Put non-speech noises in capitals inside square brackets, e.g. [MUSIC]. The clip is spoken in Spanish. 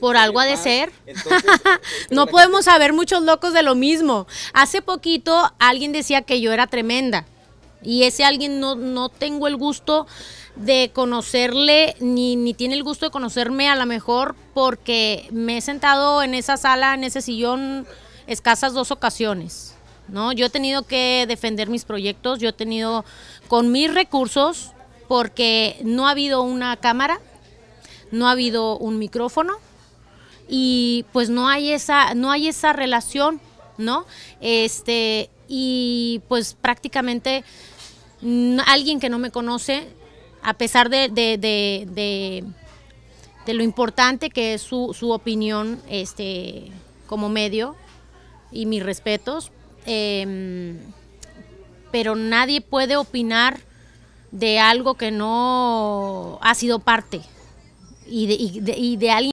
Por algo ha de ser. [LAUGHS] Eh, eh, no podemos saber muchos locos de lo mismo. Hace poquito alguien decía que yo era tremenda y ese alguien no, no tengo el gusto de conocerle ni, ni tiene el gusto de conocerme a lo mejor porque me he sentado en esa sala, en ese sillón, escasas dos ocasiones. ¿no? Yo he tenido que defender mis proyectos, yo he tenido con mis recursos porque no ha habido una cámara, no ha habido un micrófono, y pues no hay esa, no hay esa relación, ¿no? Este, y pues prácticamente alguien que no me conoce, a pesar de, de, lo importante que es su, opinión este, como medio y mis respetos, em, pero nadie puede opinar de algo que no ha sido parte y y de alguien.